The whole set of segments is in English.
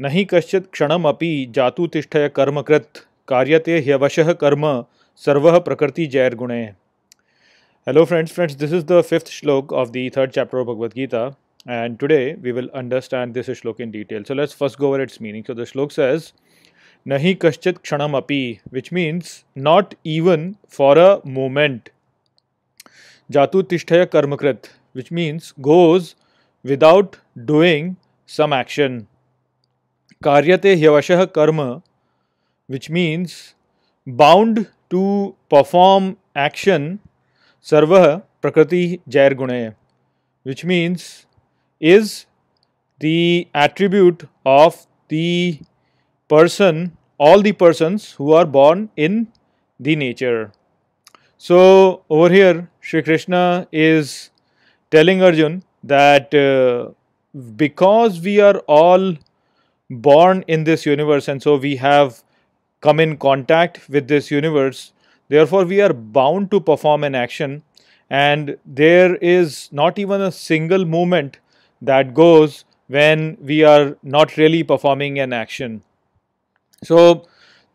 नहीं कश्चित क्षणमपि जातु तिष्ठय कर्मकृत कार्यते ह्यवशः कर्म सर्व प्रकृति जैर hello friends friends this is the fifth shloka of the third chapter of Gita and today we will understand this shloka in detail so let's first go over its meaning so the shloka says नहीं कश्चित क्षणमपि which means not even for a moment जातु तिष्ठय कर्मकृत which means goes without doing some action कार्यते ह्यवशः कर्म which means bound to perform action सर्व प्रकृति जैर्गुण विच means is the attribute of the person all the persons who are born in the nature so over here Shri Krishna is telling Arjun that because we are all born in this universe and so we have come in contact with this universe. Therefore, we are bound to perform an action and there is not even a single movement that goes when we are not really performing an action. So,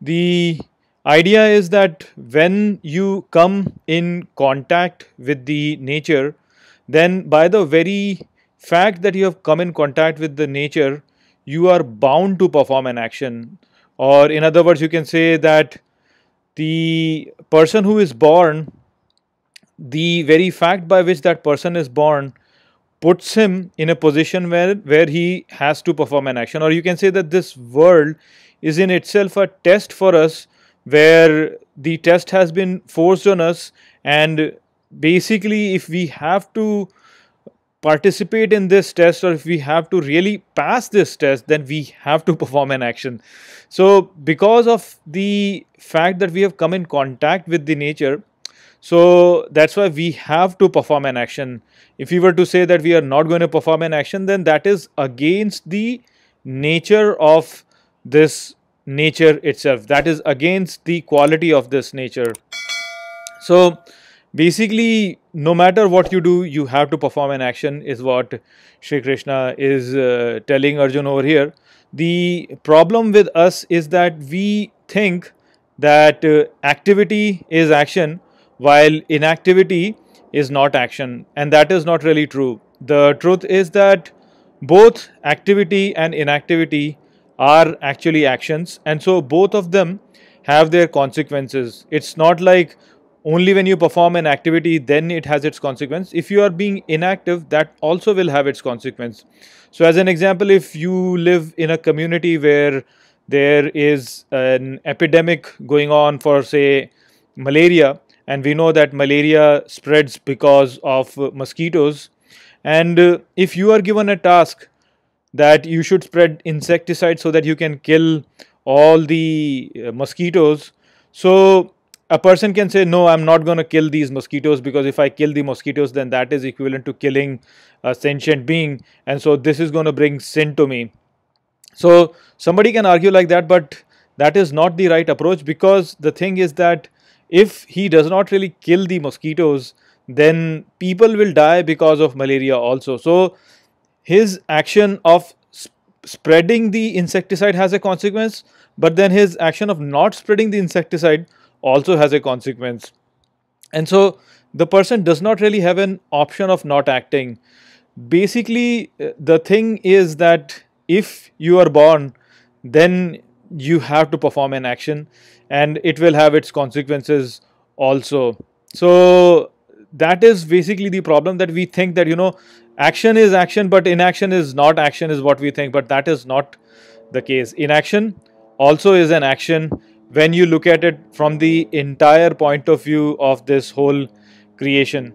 the idea is that when you come in contact with the nature, then by the very fact that you have come in contact with the nature, you are bound to perform an action. Or, in other words, you can say that the person who is born, the very fact by which that person is born puts him in a position where, where he has to perform an action. Or you can say that this world is in itself a test for us where the test has been forced on us and basically if we have to participate in this test or if we have to really pass this test then we have to perform an action so because of the fact that we have come in contact with the nature so that's why we have to perform an action if we were to say that we are not going to perform an action then that is against the nature of this nature itself that is against the quality of this nature so basically no matter what you do you have to perform an action is what Shri Krishna is uh, telling Arjun over here. The problem with us is that we think that uh, activity is action while inactivity is not action and that is not really true. The truth is that both activity and inactivity are actually actions and so both of them have their consequences. It's not like only when you perform an activity then it has its consequence if you are being inactive that also will have its consequence so as an example if you live in a community where there is an epidemic going on for say malaria and we know that malaria spreads because of mosquitoes and uh, if you are given a task that you should spread insecticide so that you can kill all the uh, mosquitoes so a person can say no i'm not going to kill these mosquitoes because if i kill the mosquitoes then that is equivalent to killing a sentient being and so this is going to bring sin to me so somebody can argue like that but that is not the right approach because the thing is that if he does not really kill the mosquitoes then people will die because of malaria also so his action of spreading the insecticide has a consequence but then his action of not spreading the insecticide also has a consequence. And so the person does not really have an option of not acting. Basically, uh, the thing is that if you are born, then you have to perform an action and it will have its consequences also. So that is basically the problem that we think that, you know, action is action, but inaction is not action is what we think, but that is not the case. Inaction also is an action when you look at it from the entire point of view of this whole creation.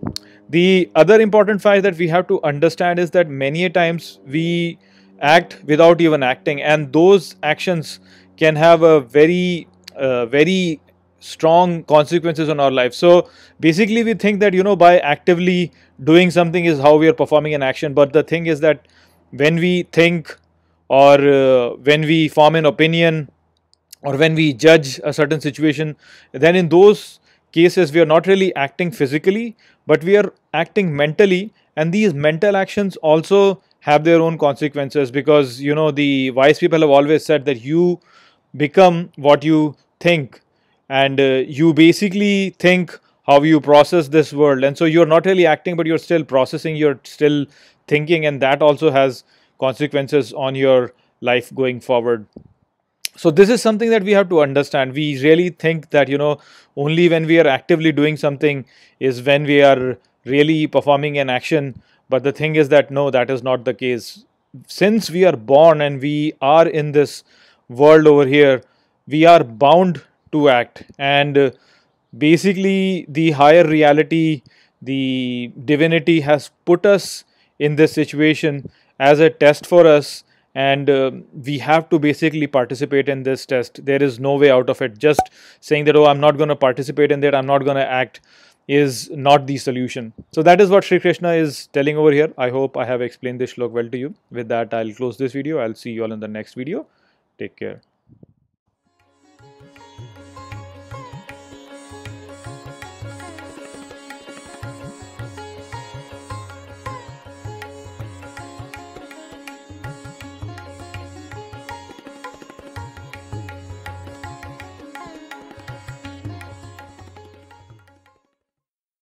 The other important fact that we have to understand is that many a times we act without even acting and those actions can have a very uh, very strong consequences on our life. So basically we think that you know by actively doing something is how we are performing an action but the thing is that when we think or uh, when we form an opinion or when we judge a certain situation, then in those cases, we are not really acting physically, but we are acting mentally. And these mental actions also have their own consequences because, you know, the wise people have always said that you become what you think. And uh, you basically think how you process this world. And so you're not really acting, but you're still processing, you're still thinking. And that also has consequences on your life going forward so this is something that we have to understand we really think that you know only when we are actively doing something is when we are really performing an action but the thing is that no that is not the case since we are born and we are in this world over here we are bound to act and uh, basically the higher reality the divinity has put us in this situation as a test for us and uh, we have to basically participate in this test there is no way out of it just saying that oh i'm not going to participate in that i'm not going to act is not the solution so that is what sri krishna is telling over here i hope i have explained this shlok well to you with that i'll close this video i'll see you all in the next video take care